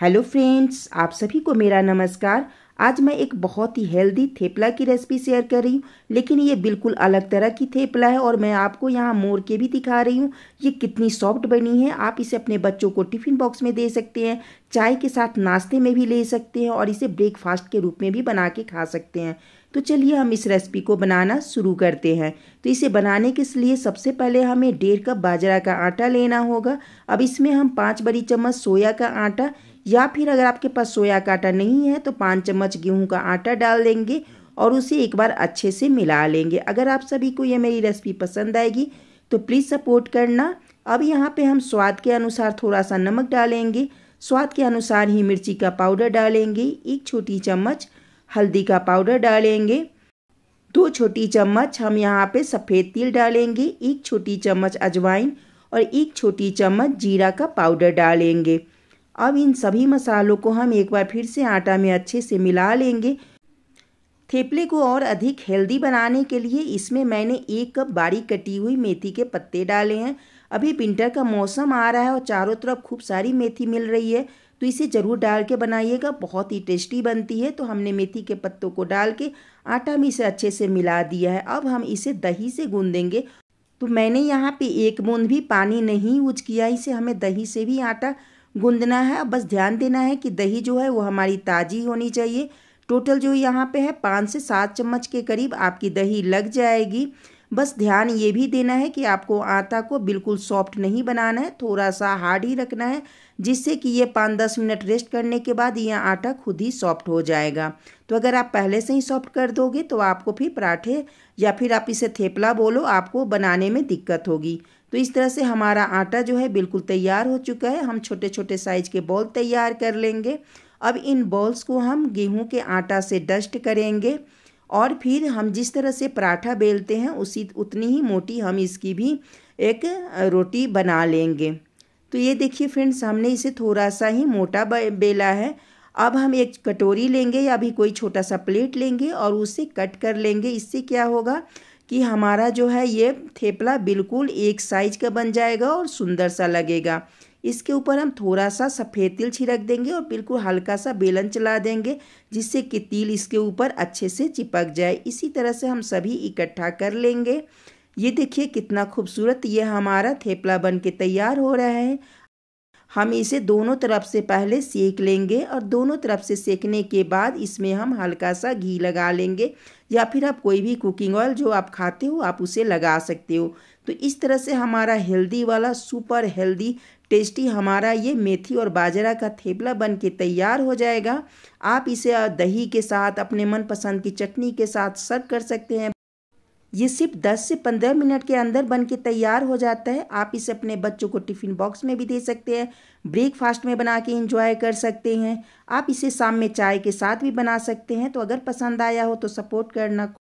hello friends आप सभी को मेरा नमस्कार आज मैं एक बहुत ही हेल्दी थेपला की रेसिपी शेयर कर रही हूँ लेकिन ये बिल्कुल अलग तरह की थेपला है और मैं आपको यहाँ मोर के भी दिखा रही हूँ ये कितनी सॉफ्ट बनी है आप इसे अपने बच्चों को टिफ़िन बॉक्स में दे सकते हैं चाय के साथ नाश्ते में भी ले सकते हैं और इसे ब्रेकफास्ट के रूप में भी बना के खा सकते हैं तो चलिए हम इस रेसिपी को बनाना शुरू करते हैं तो इसे बनाने के लिए सबसे पहले हमें डेढ़ कप बाजरा का आटा लेना होगा अब इसमें हम पाँच बड़ी चम्मच सोया का आटा या फिर अगर आपके पास सोया का आटा नहीं है तो पाँच चम्मच गेहूँ का आटा डाल देंगे और उसे एक बार अच्छे से मिला लेंगे अगर आप सभी को यह मेरी रेसिपी पसंद आएगी तो प्लीज़ सपोर्ट करना अब यहाँ पे हम स्वाद के अनुसार थोड़ा सा नमक डालेंगे स्वाद के अनुसार ही मिर्ची का पाउडर डालेंगे एक छोटी चम्मच हल्दी का पाउडर डालेंगे दो छोटी चम्मच हम यहाँ पे सफ़ेद तिल डालेंगे एक छोटी चम्मच अजवाइन और एक छोटी चम्मच जीरा का पाउडर डालेंगे अब इन सभी मसालों को हम एक बार फिर से आटा में अच्छे से मिला लेंगे थेपले को और अधिक हेल्दी बनाने के लिए इसमें मैंने एक कप बारीक कटी हुई मेथी के पत्ते डाले हैं अभी विंटर का मौसम आ रहा है और चारों तरफ खूब सारी मेथी मिल रही है तो इसे ज़रूर डाल के बनाइएगा बहुत ही टेस्टी बनती है तो हमने मेथी के पत्तों को डाल के आटा में इसे अच्छे से मिला दिया है अब हम इसे दही से गूंदेंगे तो मैंने यहाँ पे एक बूंद भी पानी नहीं यूज किया इसे हमें दही से भी आटा गूंदना है बस ध्यान देना है कि दही जो है वो हमारी ताज़ी होनी चाहिए टोटल जो यहाँ पे है पाँच से सात चम्मच के करीब आपकी दही लग जाएगी बस ध्यान ये भी देना है कि आपको आटा को बिल्कुल सॉफ्ट नहीं बनाना है थोड़ा सा हार्ड ही रखना है जिससे कि ये पाँच दस मिनट रेस्ट करने के बाद ये आटा खुद ही सॉफ्ट हो जाएगा तो अगर आप पहले से ही सॉफ्ट कर दोगे तो आपको फिर पराठे या फिर आप इसे थेपला बोलो आपको बनाने में दिक्कत होगी तो इस तरह से हमारा आटा जो है बिल्कुल तैयार हो चुका है हम छोटे छोटे साइज के बॉल तैयार कर लेंगे अब इन बॉल्स को हम गेहूं के आटा से डस्ट करेंगे और फिर हम जिस तरह से पराठा बेलते हैं उसी उतनी ही मोटी हम इसकी भी एक रोटी बना लेंगे तो ये देखिए फ्रेंड्स हमने इसे थोड़ा सा ही मोटा बेला है अब हम एक कटोरी लेंगे या भी कोई छोटा सा प्लेट लेंगे और उसे कट कर लेंगे इससे क्या होगा कि हमारा जो है ये थेपला बिल्कुल एक साइज का बन जाएगा और सुंदर सा लगेगा इसके ऊपर हम थोड़ा सा सफ़ेद तिल छिड़क देंगे और बिल्कुल हल्का सा बेलन चला देंगे जिससे कि तिल इसके ऊपर अच्छे से चिपक जाए इसी तरह से हम सभी इकट्ठा कर लेंगे ये देखिए कितना खूबसूरत ये हमारा थेपला बन के तैयार हो रहा है हम इसे दोनों तरफ से पहले सेक लेंगे और दोनों तरफ से सेकने के बाद इसमें हम हल्का सा घी लगा लेंगे या फिर आप कोई भी कुकिंग ऑयल जो आप खाते हो आप उसे लगा सकते हो तो इस तरह से हमारा हेल्दी वाला सुपर हेल्दी टेस्टी हमारा ये मेथी और बाजरा का थेपला बन के तैयार हो जाएगा आप इसे दही के साथ अपने मनपसंद की चटनी के साथ सर्व कर सकते हैं ये सिर्फ 10 से 15 मिनट के अंदर बन के तैयार हो जाता है आप इसे अपने बच्चों को टिफ़िन बॉक्स में भी दे सकते हैं ब्रेकफास्ट में बना के इंजॉय कर सकते हैं आप इसे शाम में चाय के साथ भी बना सकते हैं तो अगर पसंद आया हो तो सपोर्ट करना